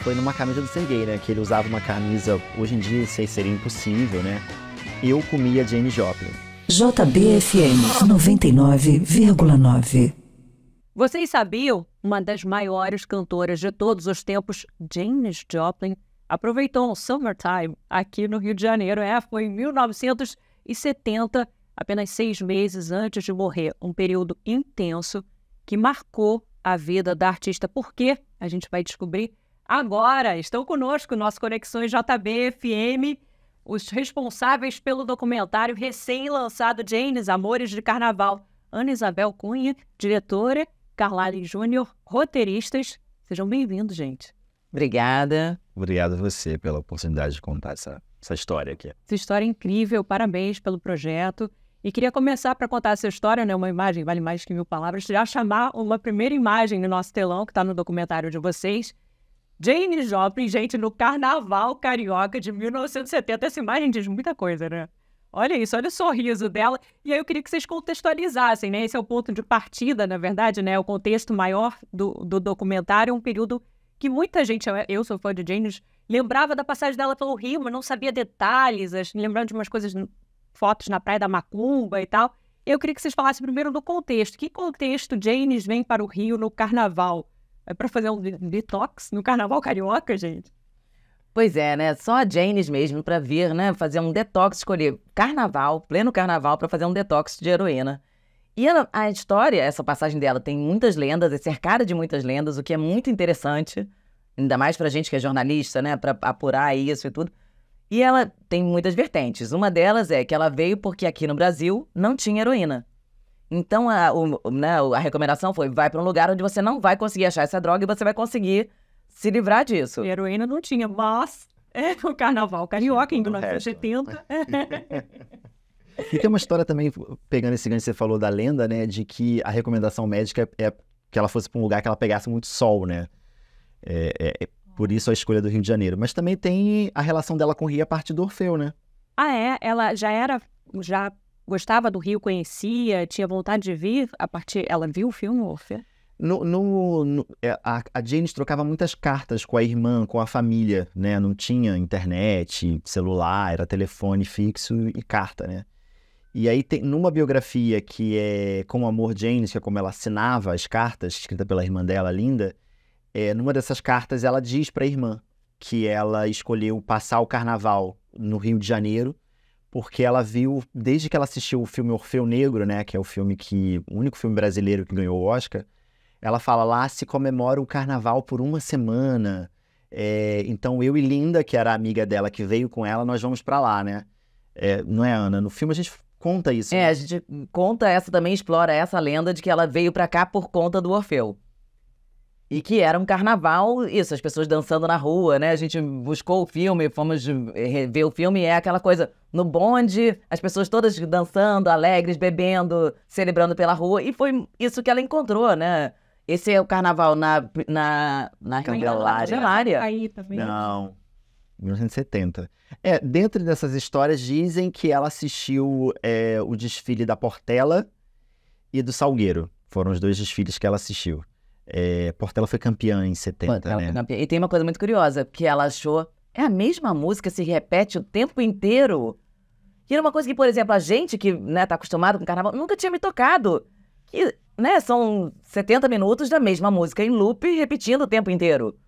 foi numa camisa do Sergei, né? Que ele usava uma camisa, hoje em dia sei seria impossível, né? Eu comia Jane Joplin. JBFM 99,9 Vocês sabiam? Uma das maiores cantoras de todos os tempos, Janis Joplin, aproveitou um summertime aqui no Rio de Janeiro. É, foi em 1970, apenas seis meses antes de morrer. Um período intenso que marcou a vida da artista. Por quê? A gente vai descobrir Agora estão conosco nosso Conexões JBFM, os responsáveis pelo documentário recém-lançado Janes Amores de Carnaval. Ana Isabel Cunha, diretora, Carlale Júnior, roteiristas. Sejam bem-vindos, gente. Obrigada. Obrigado a você pela oportunidade de contar essa, essa história aqui. Essa história é incrível, parabéns pelo projeto. E queria começar para contar essa história, né? Uma imagem vale mais que mil palavras. Já chamar uma primeira imagem no nosso telão, que está no documentário de vocês, Jane Joplin, gente, no Carnaval Carioca de 1970. Essa imagem diz muita coisa, né? Olha isso, olha o sorriso dela. E aí eu queria que vocês contextualizassem, né? Esse é o ponto de partida, na verdade, né? O contexto maior do, do documentário, um período que muita gente, eu sou fã de Jane's, lembrava da passagem dela pelo Rio, mas não sabia detalhes, lembrando de umas coisas, fotos na Praia da Macumba e tal. Eu queria que vocês falassem primeiro do contexto. Que contexto Jane's vem para o Rio no Carnaval? É para fazer um detox no carnaval carioca, gente. Pois é, né? Só a Janis mesmo para vir, né? Fazer um detox, escolher carnaval, pleno carnaval, para fazer um detox de heroína. E ela, a história, essa passagem dela, tem muitas lendas, é cercada de muitas lendas, o que é muito interessante, ainda mais para gente que é jornalista, né? Para apurar isso e tudo. E ela tem muitas vertentes. Uma delas é que ela veio porque aqui no Brasil não tinha heroína. Então, a, o, né, a recomendação foi: vai para um lugar onde você não vai conseguir achar essa droga e você vai conseguir se livrar disso. E heroína não tinha, mas é o carnaval carioca em 1970. e tem uma história também, pegando esse gancho que você falou da lenda, né, de que a recomendação médica é que ela fosse para um lugar que ela pegasse muito sol, né? É, é, é por isso a escolha do Rio de Janeiro. Mas também tem a relação dela com o Rio a partir do Orfeu, né? Ah, é? Ela já era já gostava do Rio, conhecia, tinha vontade de vir a partir. Ela viu o filme, Orfeu? No, no, no, é, a, a trocava muitas cartas com a irmã, com a família, né? Não tinha internet, celular, era telefone fixo e carta, né? E aí tem numa biografia que é Com Amor Janis, que é como ela assinava as cartas, escrita pela irmã dela, Linda, é, numa dessas cartas ela diz para a irmã que ela escolheu passar o carnaval no Rio de Janeiro porque ela viu, desde que ela assistiu o filme Orfeu Negro, né, que é o filme que, o único filme brasileiro que ganhou o Oscar, ela fala lá se comemora o carnaval por uma semana. É, então eu e Linda, que era a amiga dela que veio com ela, nós vamos para lá, né? É, não é, Ana? No filme a gente conta isso. É, né? a gente conta essa também, explora essa lenda de que ela veio para cá por conta do Orfeu. E que era um carnaval, isso, as pessoas dançando na rua, né? A gente buscou o filme, fomos eh, ver o filme, é aquela coisa no bonde, as pessoas todas dançando, alegres, bebendo, celebrando pela rua. E foi isso que ela encontrou, né? Esse é o carnaval na. na, na Candelária. Candelária. Aí também. Tá Não. 1970. É, dentro dessas histórias dizem que ela assistiu é, o desfile da Portela e do Salgueiro. Foram os dois desfiles que ela assistiu. É, Portela foi campeã em 70, Portela né? Campeã. E tem uma coisa muito curiosa, que ela achou é a mesma música, se repete o tempo inteiro. E era uma coisa que, por exemplo, a gente que né, tá acostumado com carnaval nunca tinha me tocado. Que, né, são 70 minutos da mesma música em loop, repetindo o tempo inteiro.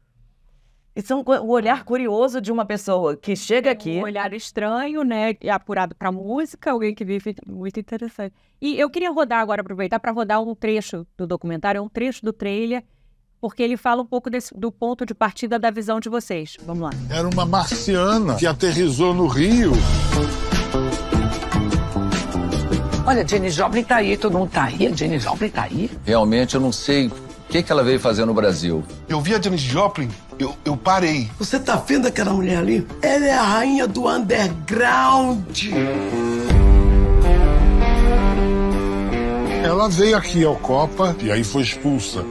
Isso é um, o olhar ah. curioso de uma pessoa que chega é, aqui. Um olhar estranho, né? E apurado para música, alguém que vive muito interessante. E eu queria rodar agora, aproveitar para rodar um trecho do documentário, um trecho do trailer porque ele fala um pouco desse, do ponto de partida da visão de vocês. Vamos lá. Era uma marciana que aterrizou no Rio. Olha, Jenny Joplin tá aí, todo mundo tá aí, a Jenny Joplin tá aí. Realmente eu não sei o que, que ela veio fazer no Brasil. Eu vi a Jenny Joplin, eu, eu parei. Você tá vendo aquela mulher ali? Ela é a rainha do underground. Ela veio aqui ao Copa e aí foi expulsa.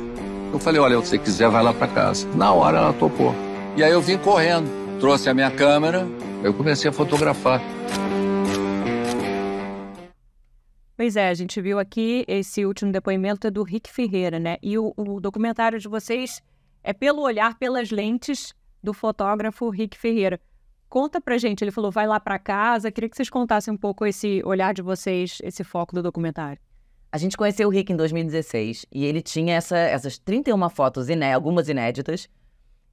Eu falei, olha, se você quiser, vai lá para casa. Na hora ela topou. E aí eu vim correndo, trouxe a minha câmera, eu comecei a fotografar. Pois é, a gente viu aqui esse último depoimento do Rick Ferreira, né? E o, o documentário de vocês é pelo olhar, pelas lentes do fotógrafo Rick Ferreira. Conta pra gente, ele falou, vai lá para casa. Queria que vocês contassem um pouco esse olhar de vocês, esse foco do documentário. A gente conheceu o Rick em 2016 e ele tinha essa, essas 31 fotos, iné algumas inéditas,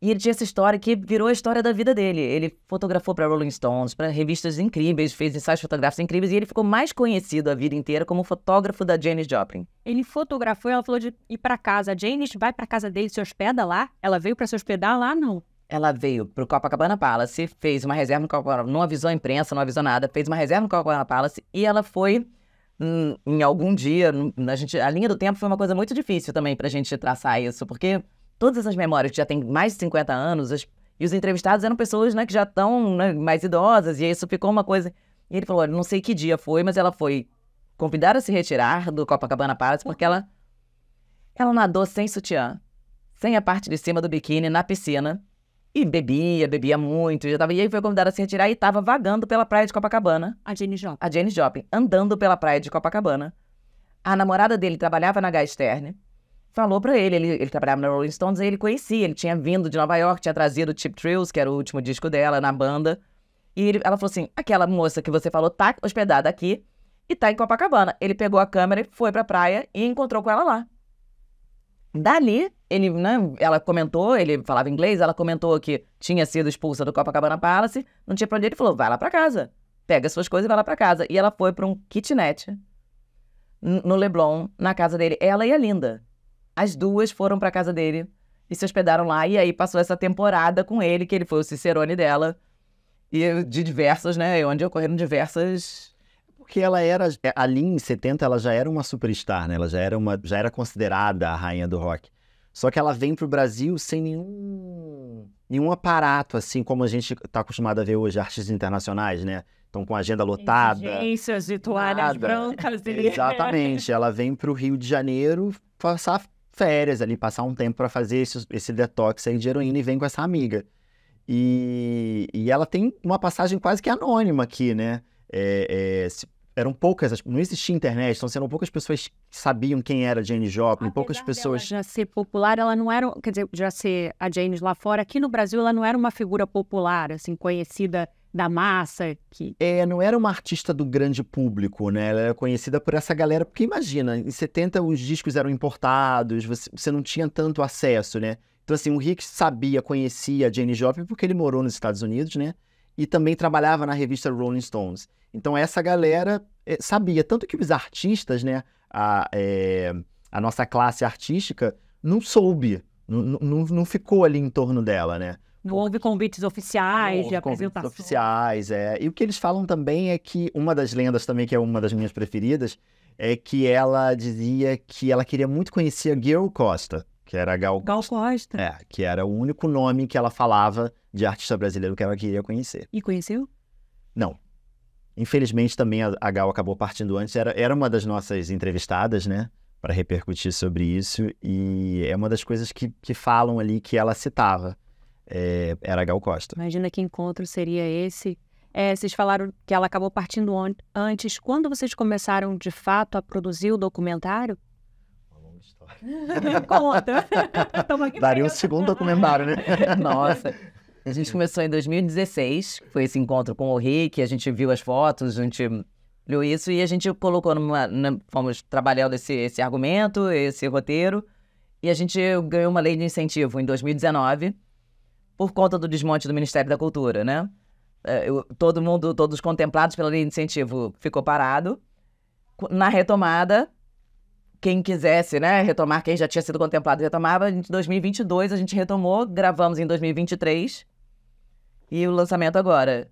e ele tinha essa história que virou a história da vida dele. Ele fotografou para Rolling Stones, para revistas incríveis, fez ensaios fotográficos incríveis e ele ficou mais conhecido a vida inteira como fotógrafo da Janis Joplin. Ele fotografou e ela falou de ir para casa. A Janis vai para casa dele, se hospeda lá? Ela veio para se hospedar lá? Não. Ela veio para o Copacabana Palace, fez uma reserva no Copacabana, não avisou a imprensa, não avisou nada, fez uma reserva no Copacabana Palace e ela foi em, em algum dia, a, gente, a linha do tempo foi uma coisa muito difícil também para a gente traçar isso, porque todas essas memórias que já têm mais de 50 anos, as, e os entrevistados eram pessoas né, que já estão né, mais idosas, e isso ficou uma coisa. E ele falou: não sei que dia foi, mas ela foi convidada a se retirar do Copacabana Palace porque ela, ela nadou sem sutiã, sem a parte de cima do biquíni, na piscina. E bebia, bebia muito, já tava. E aí foi convidada a se retirar e tava vagando pela praia de Copacabana. A Jane Joplin. A Jane Joplin, andando pela praia de Copacabana. A namorada dele trabalhava na Gás Sterne. Falou pra ele, ele, ele trabalhava na Rolling Stones, aí ele conhecia, ele tinha vindo de Nova York, tinha trazido Chip Trills, que era o último disco dela, na banda. E ele, ela falou assim: aquela moça que você falou tá hospedada aqui e tá em Copacabana. Ele pegou a câmera, foi pra praia e encontrou com ela lá. Dali, ele, né, ela comentou, ele falava inglês, ela comentou que tinha sido expulsa do Copacabana Palace, não tinha pra onde ir, ele falou, vai lá pra casa, pega suas coisas e vai lá pra casa. E ela foi pra um kitnet no Leblon, na casa dele, ela e a Linda. As duas foram pra casa dele e se hospedaram lá, e aí passou essa temporada com ele, que ele foi o cicerone dela, e de diversas, né, onde ocorreram diversas porque ela era é, ali em 70 ela já era uma superstar, né? Ela já era uma já era considerada a rainha do rock. Só que ela vem para o Brasil sem nenhum, nenhum aparato, assim como a gente está acostumado a ver hoje, artistas internacionais, né? Estão com agenda lotada. Agências de toalhas nada. brancas. E... Exatamente. Ela vem para o Rio de Janeiro passar férias ali, passar um tempo para fazer esse, esse detox aí de heroína e vem com essa amiga. E, e ela tem uma passagem quase que anônima aqui, né? É, é, se, eram poucas, não existia internet, então assim, eram poucas pessoas que sabiam quem era Janis Joplin, Apesar ah, poucas pessoas. já ser popular, ela não era, quer dizer, já ser a Janis lá fora, aqui no Brasil ela não era uma figura popular, assim, conhecida da massa que é não era uma artista do grande público né ela era conhecida por essa galera porque imagina em 70 os discos eram importados você, você não tinha tanto acesso né então assim o Rick sabia conhecia a Jane Joplin porque ele morou nos Estados Unidos né e também trabalhava na revista Rolling Stones. Então essa galera eh, sabia, tanto que os artistas, né, a, é, a nossa classe artística, não soube, não, ficou ali em torno dela, né? Não houve convites oficiais de apresentação. Convites oficiais, é. E o que eles falam também é que uma das lendas também, que é uma das minhas preferidas, é que ela dizia que ela queria muito conhecer a Gil Costa, que era Gal, Gal Costa. É, que era o único nome que ela falava de artista brasileiro que ela queria conhecer. E conheceu? Não. Infelizmente também a, Gal acabou partindo antes, era, era uma das nossas entrevistadas, né? Para repercutir sobre isso, e é uma das coisas que, que falam ali que ela citava, é, era a Gal Costa. Imagina que encontro seria esse é, vocês falaram que ela acabou partindo antes. Quando vocês começaram de fato a produzir o documentário, Conta. Daria um segundo documentário, né? Nossa. A gente começou em 2016, foi esse encontro com o Rick, a gente viu as fotos, a gente viu isso e a gente colocou numa. Na, fomos trabalhando esse, esse argumento, esse roteiro, e a gente ganhou uma lei de incentivo em 2019, por conta do desmonte do Ministério da Cultura, né? É, eu, todo mundo, todos contemplados pela lei de incentivo, ficou parado. Na retomada, quem quisesse, né, retomar, quem já tinha sido contemplado retomava. Em 2022 a gente retomou, gravamos em 2023 e o lançamento agora.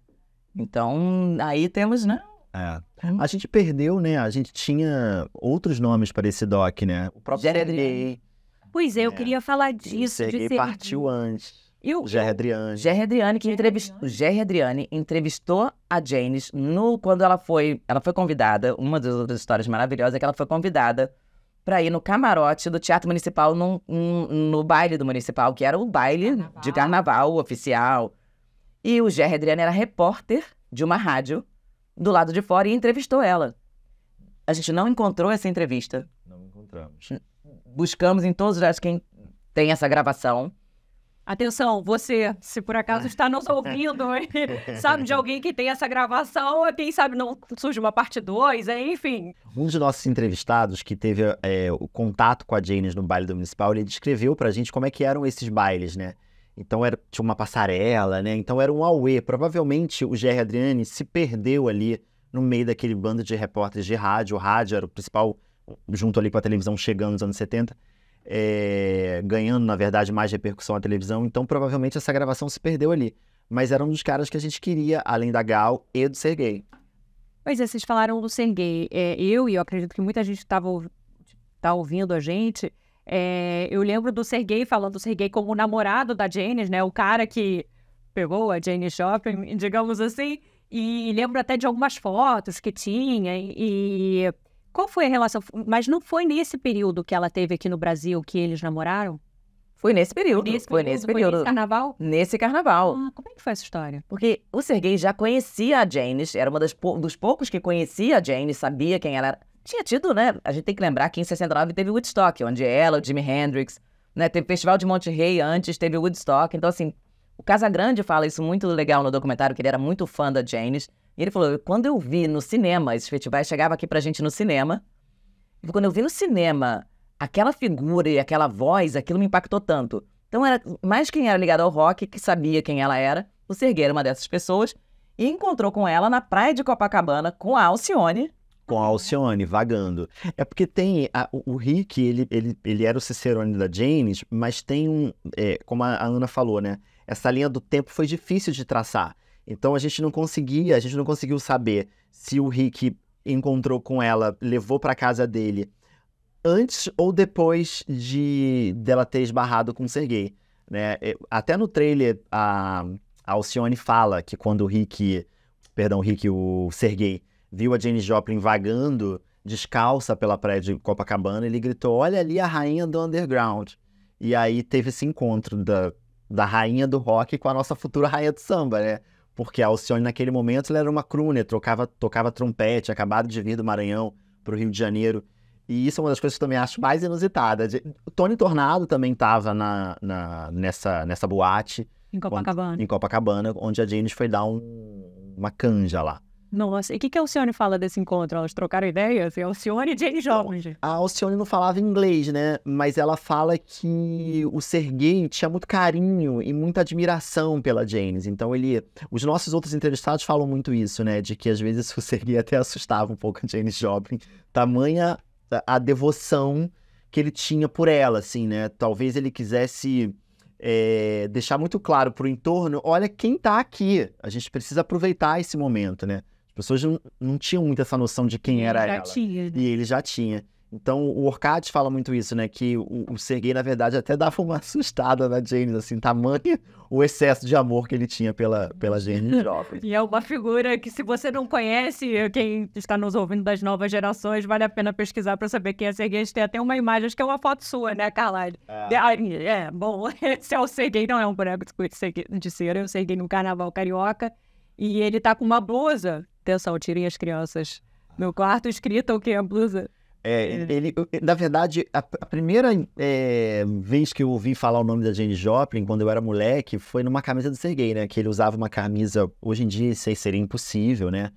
Então, aí temos, né? É. Hum. A gente perdeu, né? A gente tinha outros nomes para esse doc, né? O próprio Gerard... Pois é, eu é. queria falar disso. O ser... partiu antes. Eu. o Jerry Adriane. Jerry Adriane, que entrevistou. O Jerry Adriane entrevistou a Janice no, quando ela foi. Ela foi convidada. Uma das outras histórias maravilhosas é que ela foi convidada para ir no camarote do Teatro Municipal num, num, no baile do Municipal, que era o baile carnaval. de carnaval oficial. E o Jerry Adriano era repórter de uma rádio do lado de fora e entrevistou ela. A gente não encontrou essa entrevista. Não encontramos. Buscamos em todos os lugares quem tem essa gravação. Atenção, você, se por acaso está nos ouvindo, sabe de alguém que tem essa gravação, quem sabe não surge uma parte 2, enfim. Um dos nossos entrevistados que teve é, o contato com a Janis no baile do Municipal, ele descreveu pra gente como é que eram esses bailes, né? Então era, tinha uma passarela, né? Então era um auê. Provavelmente o Jerry Adriani se perdeu ali no meio daquele bando de repórteres de rádio. O rádio era o principal, junto ali com a televisão chegando nos anos 70 é, ganhando, na verdade, mais repercussão à televisão, então provavelmente essa gravação se perdeu ali. Mas era um dos caras que a gente queria, além da Gal e do Serguei. Pois é, vocês falaram do Serguei. É, eu, e eu acredito que muita gente estava tá ouvindo a gente, é, eu lembro do Serguei falando do Serguei como o namorado da Janice, né? O cara que pegou a Jane Shopping, digamos assim. E lembro até de algumas fotos que tinha. E, qual foi a relação? Mas não foi nesse período que ela teve aqui no Brasil que eles namoraram? Foi nesse período. Nesse foi período, nesse período. Foi nesse carnaval? Nesse carnaval. Ah, como é que foi essa história? Porque o Sergei já conhecia a Janis, era uma das pou dos poucos que conhecia a Janis, sabia quem ela era. Tinha tido, né? A gente tem que lembrar que em 69 teve Woodstock, onde ela, o Jimi Hendrix, né? Teve Festival de Monte Rei antes, teve Woodstock. Então, assim, o Casagrande fala isso muito legal no documentário, que ele era muito fã da Janis. E ele falou: quando eu vi no cinema, esses festivais chegava aqui pra gente no cinema. E quando eu vi no cinema aquela figura e aquela voz, aquilo me impactou tanto. Então era mais quem era ligado ao rock, que sabia quem ela era. O Serguei era uma dessas pessoas. E encontrou com ela na praia de Copacabana com a Alcione, com a Alcione, vagando. É porque tem. A, o, Rick, ele, ele, ele era o Cicerone da James, mas tem um. É, como a Ana falou, né? Essa linha do tempo foi difícil de traçar. Então a gente não conseguia, a gente não conseguiu saber se o Rick encontrou com ela, levou para casa dele antes ou depois de dela ter esbarrado com o Sergei, né? Até no trailer a, a Alcione fala que quando o Rick, perdão, o Rick, o Sergei viu a Jane Joplin vagando descalça pela praia de Copacabana, ele gritou: "Olha ali a rainha do underground". E aí teve esse encontro da, da rainha do rock com a nossa futura rainha do samba, né? porque a Alcione naquele momento ela era uma crooner, tocava, tocava trompete, acabado de vir do Maranhão para o Rio de Janeiro. E isso é uma das coisas que eu também acho mais inusitada. O Tony Tornado também estava na, na, nessa, nessa boate. Em Copacabana. em Copacabana, onde a James foi dar um, uma canja lá. Nossa, e o que, que a Alcione fala desse encontro? Elas trocaram ideias? E a assim, Alcione e Jane então, Jones. A Alcione não falava inglês, né? Mas ela fala que o Sergei tinha muito carinho e muita admiração pela James. Então ele... Os nossos outros entrevistados falam muito isso, né? De que às vezes o Sergei até assustava um pouco a James Joplin. Tamanha a devoção que ele tinha por ela, assim, né? Talvez ele quisesse... É, deixar muito claro para o entorno, olha quem está aqui. A gente precisa aproveitar esse momento, né? pessoas não, não tinham muito essa noção de quem era ele ela. Tinha, né? E ele já tinha. Então, o Orcade fala muito isso, né? Que o, o Sergei, na verdade, até dava uma assustada na James, assim, tamanho o excesso de amor que ele tinha pela, pela Jane e é uma figura que, se você não conhece, eh, quem está nos ouvindo das novas gerações, vale a pena pesquisar para saber quem é Sergei. A gente tem até uma imagem, acho que é uma foto sua, né, Carla? É. Ah, é, bom, esse é o Sergei, não é um boneco de cera, é o Sergei no Carnaval Carioca. E ele tá com uma blusa Atenção, tirem as crianças. Meu quarto escrito o que é a blusa. É, ele, na verdade, a, a primeira é, vez que eu ouvi falar o nome da Jane Joplin, quando eu era moleque, foi numa camisa do Sergei, né? Que ele usava uma camisa, hoje em dia isso aí seria impossível, né?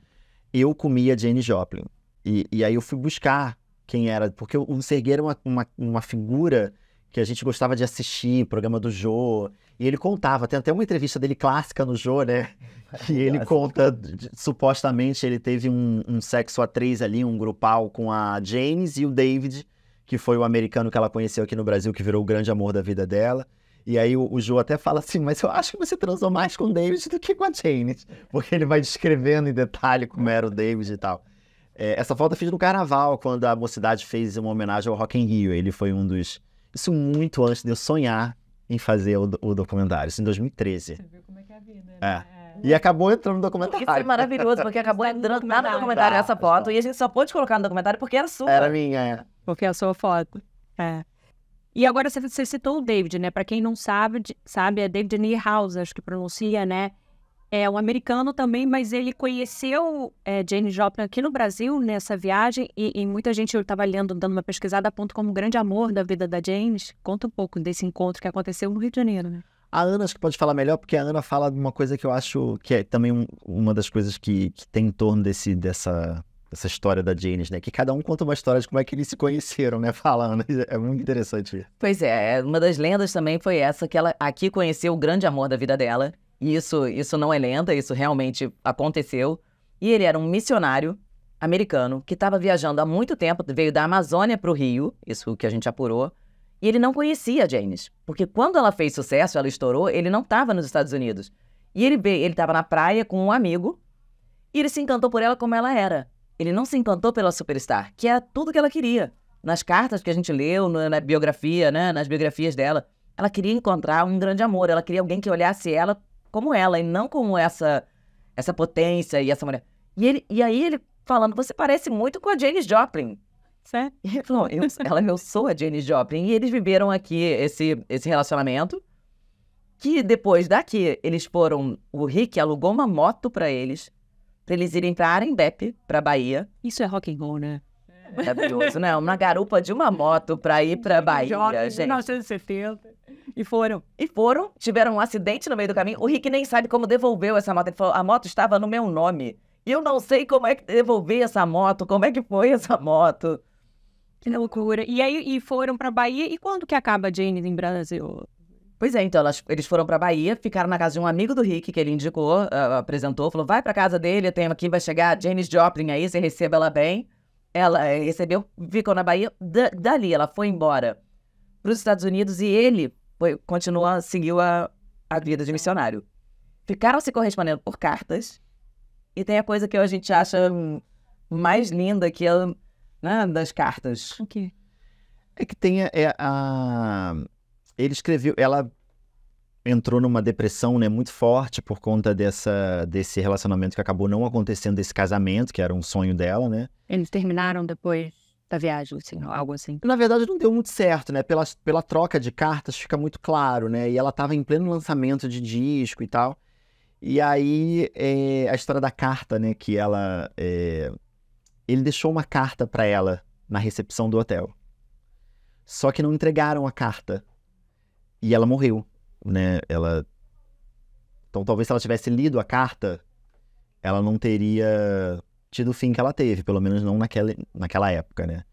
Eu comia Jane Joplin. E, e aí eu fui buscar quem era, porque o Sergei era uma, uma, uma figura que a gente gostava de assistir, programa do Jô. E ele contava, tem até uma entrevista dele clássica no Jô, né? Que ele conta, supostamente, ele teve um, um sexo a três ali, um grupal com a James e o David, que foi o americano que ela conheceu aqui no Brasil, que virou o grande amor da vida dela. E aí o, o Joe até fala assim, mas eu acho que você transou mais com o David do que com a James. Porque ele vai descrevendo em detalhe como era o David e tal. É, essa eu fiz no Carnaval, quando a Mocidade fez uma homenagem ao Rock in Rio. Ele foi um dos isso muito antes de eu sonhar em fazer o, o documentário, isso em 2013. Você viu como é que é a vida, é. né? É. E acabou entrando no documentário. Isso é maravilhoso, porque acabou tá entrando no documentário essa tá, foto. Tá. E a gente só pôde colocar no documentário porque era sua. Era minha, é. Porque é a sua foto. É. E agora você, você citou o David, né? Para quem não sabe, sabe, é David Niehaus, acho que pronuncia, né? é um americano também, mas ele conheceu é, Jane Joplin aqui no Brasil nessa viagem e, e muita gente eu estava lendo, dando uma pesquisada, aponta como um grande amor da vida da Jane. Conta um pouco desse encontro que aconteceu no Rio de Janeiro, né? A Ana acho que pode falar melhor, porque a Ana fala de uma coisa que eu acho que é também um, uma das coisas que, que tem em torno desse, dessa, dessa história da Jane, né? Que cada um conta uma história de como é que eles se conheceram, né? Falando. É, é muito interessante. Pois é, é, uma das lendas também foi essa, que ela aqui conheceu o grande amor da vida dela, e isso, isso não é lenda, isso realmente aconteceu. E ele era um missionário americano que estava viajando há muito tempo, veio da Amazônia para o Rio, isso que a gente apurou. E ele não conhecia a James, porque quando ela fez sucesso, ela estourou, ele não estava nos Estados Unidos. E ele ele estava na praia com um amigo e ele se encantou por ela como ela era. Ele não se encantou pela superstar, que era é tudo que ela queria. Nas cartas que a gente leu, na biografia, né, nas biografias dela, ela queria encontrar um grande amor, ela queria alguém que olhasse ela como ela e não como essa essa potência e essa mulher. E, ele, e aí ele falando, você parece muito com a Janis Joplin. Certo. E ele falou, eu, ela, é eu sou a Janis Joplin. E eles viveram aqui esse, esse relacionamento. Que depois daqui, eles foram. O Rick alugou uma moto para eles, para eles irem para Arembepe, para Bahia. Isso é rock and roll, né? Maravilhoso, né? Uma garupa de uma moto para ir para Bahia, Jovem, gente. 1970. E foram. E foram, tiveram um acidente no meio do caminho. O Rick nem sabe como devolveu essa moto. Ele falou: "A moto estava no meu nome. E eu não sei como é que devolvi essa moto, como é que foi essa moto?" Que loucura. E aí e foram para Bahia. E quando que acaba Jane em Brasil? Pois é, então elas, eles foram para Bahia, ficaram na casa de um amigo do Rick que ele indicou, uh, apresentou, falou: "Vai para casa dele, tenho aqui vai chegar Janis Joplin aí, você receba ela bem." Ela eh, recebeu, ficou na Bahia, da, dali ela foi embora para os Estados Unidos e ele foi, continua, seguiu a, a vida de missionário. Ficaram se correspondendo por cartas e tem a coisa que a gente acha hum, mais linda que é né, das cartas. O okay. quê? É que tem a, é a, Ele escreveu. Ela entrou numa depressão né, muito forte por conta dessa, desse relacionamento que acabou não acontecendo, desse casamento, que era um sonho dela, né? Eles terminaram depois da viagem, assim, algo assim. Na verdade, não deu muito certo, né? Pela, pela troca de cartas fica muito claro, né? E ela estava em pleno lançamento de disco e tal. E aí, é, a história da carta, né? Que ela. É, ele deixou uma carta para ela na recepção do hotel. Só que não entregaram a carta. E ela morreu né? Ela. Então, talvez se ela tivesse lido a carta, ela não teria tido o fim que ela teve, pelo menos não naquela, naquela época, né?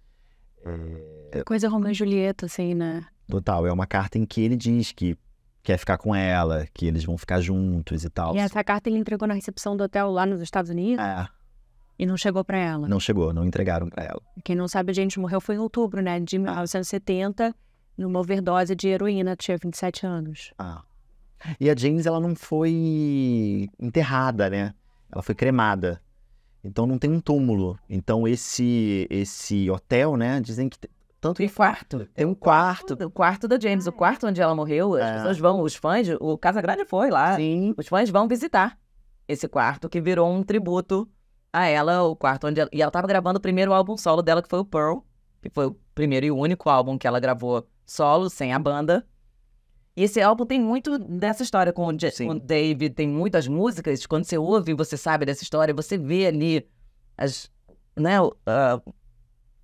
Hum. É... Coisa Romeu e Julieta, assim, né? Total. É uma carta em que ele diz que quer ficar com ela, que eles vão ficar juntos e tal. E essa carta ele entregou na recepção do hotel lá nos Estados Unidos? É. E não chegou para ela? Não chegou, não entregaram para ela. Quem não sabe, a gente morreu foi em outubro, né? De 1970. É numa overdose de heroína, tinha 27 anos. Ah. E a James, ela não foi enterrada, né? Ela foi cremada. Então não tem um túmulo. Então esse esse hotel, né, dizem que tanto tem quarto. Tem um quarto. O quarto da James, o ah. quarto onde ela morreu, as é. pessoas vão, os fãs, o Casa Grande foi lá. Sim. Os fãs vão visitar esse quarto que virou um tributo a ela, o quarto onde ela, e ela estava gravando o primeiro álbum solo dela que foi o Pearl, que foi o primeiro e único álbum que ela gravou solo, sem a banda. E esse álbum tem muito dessa história com o, com o David, tem muitas músicas. Quando você ouve, você sabe dessa história, você vê ali as, né,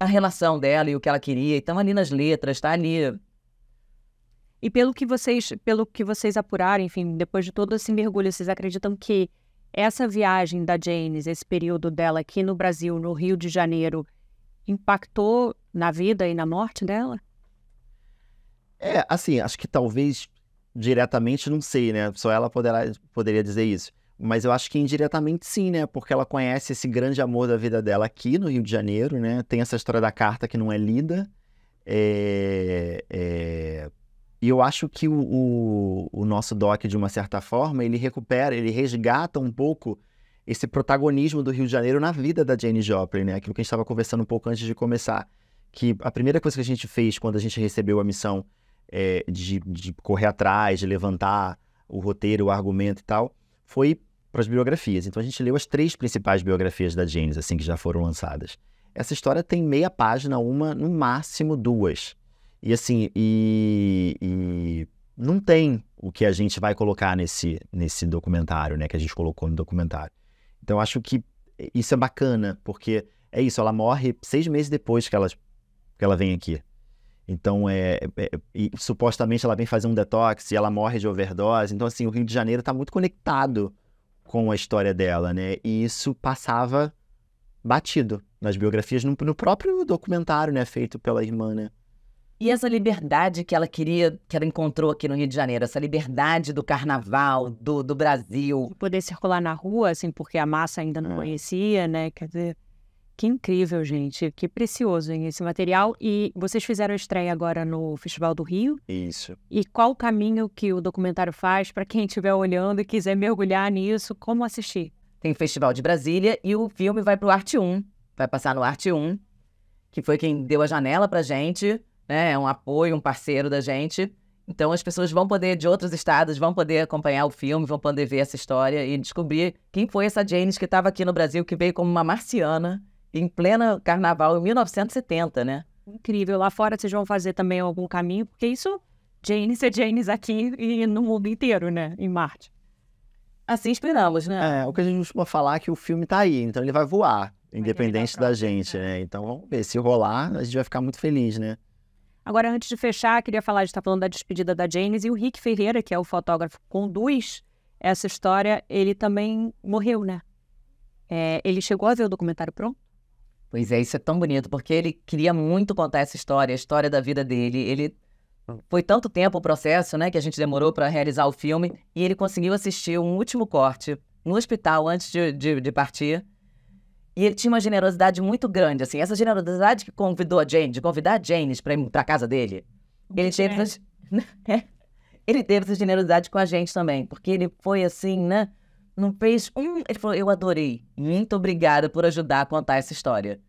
a relação dela e o que ela queria. Então ali nas letras, tá ali. E pelo que vocês, pelo que vocês apuraram, enfim, depois de todo esse mergulho, vocês acreditam que essa viagem da Janes, esse período dela aqui no Brasil, no Rio de Janeiro, impactou na vida e na morte dela? É, assim, acho que talvez diretamente, não sei, né? Só ela poderá, poderia dizer isso. Mas eu acho que indiretamente sim, né? Porque ela conhece esse grande amor da vida dela aqui no Rio de Janeiro, né? Tem essa história da carta que não é lida. É, é... E eu acho que o, o, o, nosso Doc, de uma certa forma, ele recupera, ele resgata um pouco esse protagonismo do Rio de Janeiro na vida da Jane Joplin, né? Aquilo que a gente estava conversando um pouco antes de começar. Que a primeira coisa que a gente fez quando a gente recebeu a missão é, de, de, correr atrás, de levantar o roteiro, o argumento e tal, foi para as biografias. Então a gente leu as três principais biografias da James, assim, que já foram lançadas. Essa história tem meia página, uma, no máximo duas. E assim, e, e não tem o que a gente vai colocar nesse, nesse documentário, né? Que a gente colocou no documentário. Então acho que isso é bacana, porque é isso, ela morre seis meses depois que ela, que ela vem aqui. Então, é, é, é e, supostamente ela vem fazer um detox e ela morre de overdose. Então, assim, o Rio de Janeiro está muito conectado com a história dela, né? E isso passava batido nas biografias, no, no próprio documentário, né? Feito pela irmã, né? E essa liberdade que ela queria, que ela encontrou aqui no Rio de Janeiro, essa liberdade do carnaval, do, do Brasil. De poder circular na rua, assim, porque a massa ainda não é. conhecia, né? Quer dizer. Que incrível, gente. Que precioso hein, esse material. E vocês fizeram a estreia agora no Festival do Rio. Isso. E qual o caminho que o documentário faz para quem estiver olhando e quiser mergulhar nisso? Como assistir? Tem o Festival de Brasília e o filme vai para o Arte 1. Vai passar no Arte 1, que foi quem deu a janela para gente. Né? É um apoio, um parceiro da gente. Então as pessoas vão poder, de outros estados, vão poder acompanhar o filme, vão poder ver essa história e descobrir quem foi essa Janice que estava aqui no Brasil, que veio como uma marciana em plena carnaval, em 1970, né? Incrível. Lá fora vocês vão fazer também algum caminho, porque isso, Janes é Janes aqui e no mundo inteiro, né? Em Marte. Assim esperamos, né? É, o que a gente costuma falar é que o filme tá aí, então ele vai voar, vai independente da gente, né? né? Então vamos ver, se rolar, a gente vai ficar muito feliz, né? Agora, antes de fechar, queria falar, a gente está falando da despedida da Janes e o Rick Ferreira, que é o fotógrafo que conduz essa história, ele também morreu, né? É, ele chegou a ver o documentário pronto? Pois é, isso é tão bonito, porque ele queria muito contar essa história, a história da vida dele. Ele hum. foi tanto tempo o processo, né, que a gente demorou para realizar o filme, e ele conseguiu assistir um último corte no hospital antes de, de, de, partir. E ele tinha uma generosidade muito grande, assim, essa generosidade que convidou a Jane, de convidar a Jane para ir para casa dele. Ele teve, né? ele teve essa generosidade com a gente também, porque ele foi assim, né? Não fez um. Ele falou: Eu adorei. Muito obrigada por ajudar a contar essa história.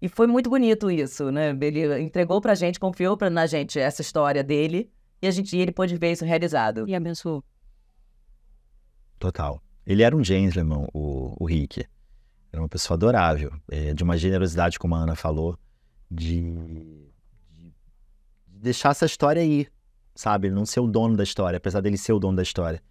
E foi muito bonito isso, né? Ele entregou pra gente, confiou pra, na gente essa história dele. E a gente e ele pôde ver isso realizado. E abençoou. Total. Ele era um gentleman, o, o Rick. Era uma pessoa adorável, é, de uma generosidade, como a Ana falou, de, de, deixar essa história aí, sabe? Ele não ser o dono da história, apesar dele ser o dono da história.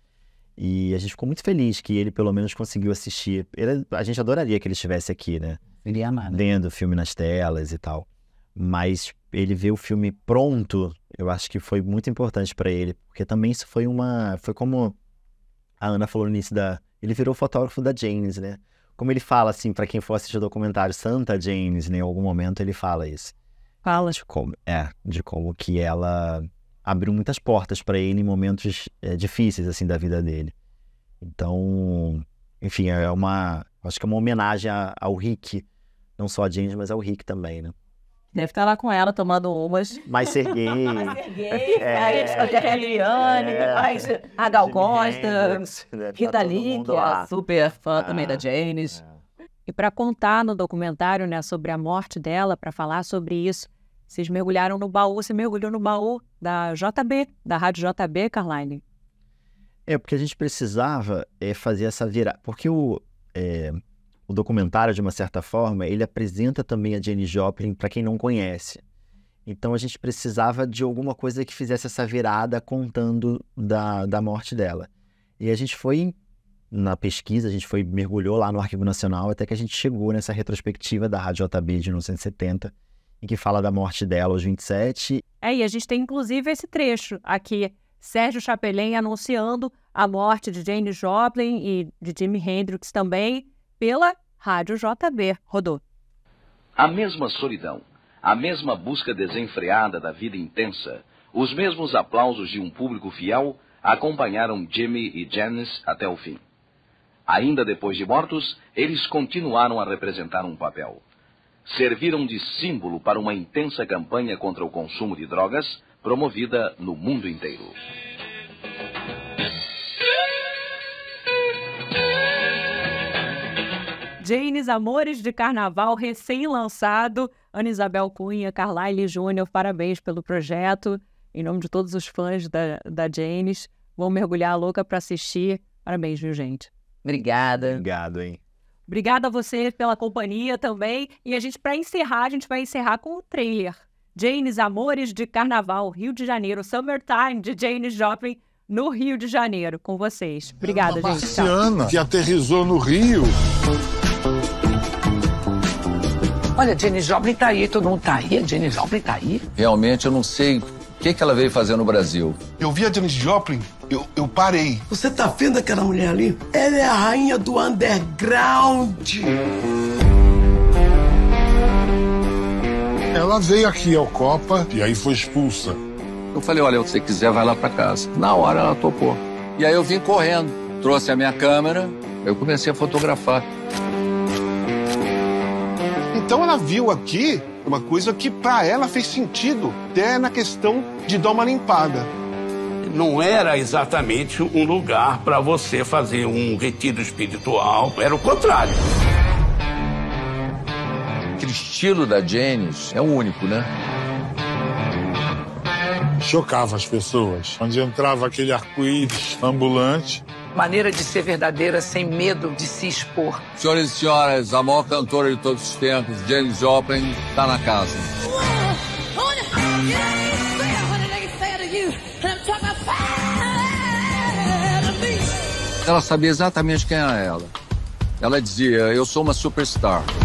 E a gente ficou muito feliz que ele pelo menos conseguiu assistir. Ele, a gente adoraria que ele estivesse aqui, né? Ele ia amar, né? Vendo o filme nas telas e tal. Mas ele ver o filme pronto, eu acho que foi muito importante para ele, porque também isso foi uma, foi como a Ana falou no início da, ele virou fotógrafo da James, né? Como ele fala assim para quem for assistir o documentário Santa James, né? Em algum momento ele fala isso. Fala de como, é, de como que ela abriu muitas portas para ele em momentos é, difíceis assim da vida dele. Então, enfim, é uma, acho que é uma homenagem a, ao Rick, não só a James, mas ao Rick também, né? Deve estar tá lá com ela tomando umas. Mais Serguei. mais Serguei, é, a Eliane, é, mais a Gal né, Costa, tá Rita Lee, que é super fã ah, também da James. É. E para contar no documentário né, sobre a morte dela, para falar sobre isso, vocês mergulharam no baú, você mergulhou no baú da JB, da Rádio JB, Carline. É, porque a gente precisava é, fazer essa virada. Porque o, é, o documentário, de uma certa forma, ele apresenta também a Jenny Joplin para quem não conhece. Então a gente precisava de alguma coisa que fizesse essa virada contando da, da morte dela. E a gente foi na pesquisa, a gente foi mergulhou lá no Arquivo Nacional até que a gente chegou nessa retrospectiva da Rádio JB de 1970 em que fala da morte dela aos 27. É, e a gente tem inclusive esse trecho aqui, Sérgio Chapelin anunciando a morte de Jane Joplin e de Jimi Hendrix também pela Rádio JB. Rodou. A mesma solidão, a mesma busca desenfreada da vida intensa, os mesmos aplausos de um público fiel acompanharam Jimmy e Janice até o fim. Ainda depois de mortos, eles continuaram a representar um papel serviram de símbolo para uma intensa campanha contra o consumo de drogas promovida no mundo inteiro. Janes Amores de Carnaval recém-lançado. Ana Isabel Cunha, Carlyle Júnior, parabéns pelo projeto. Em nome de todos os fãs da, da Janes, vão mergulhar a louca para assistir. Parabéns, viu, gente? Obrigada. Obrigado, hein? Obrigada a você pela companhia também. E a gente, para encerrar, a gente vai encerrar com o trailer. Janes Amores de Carnaval, Rio de Janeiro, Summertime de Jane Joplin no Rio de Janeiro, com vocês. É Obrigada, Ana gente. Marciana, que aterrizou no Rio. Olha, Jane Joplin tá aí, todo mundo tá aí, a Joplin tá aí. Realmente, eu não sei que, que ela veio fazer no Brasil? Eu vi a Janis Joplin, eu, eu parei. Você tá vendo aquela mulher ali? Ela é a rainha do underground. Ela veio aqui ao Copa e aí foi expulsa. Eu falei, olha, se você quiser, vai lá para casa. Na hora ela topou. E aí eu vim correndo, trouxe a minha câmera, eu comecei a fotografar. Então ela viu aqui uma coisa que para ela fez sentido, até na questão de dar uma limpada. Não era exatamente um lugar para você fazer um retiro espiritual, era o contrário. Aquele estilo da Janis é o único, né? Chocava as pessoas. Onde entrava aquele arco-íris ambulante, maneira de ser verdadeira sem medo de se expor. Senhoras e senhores, a maior cantora de todos os tempos, James Joplin, está na casa. Ela sabia exatamente quem era ela. Ela dizia: Eu sou uma superstar.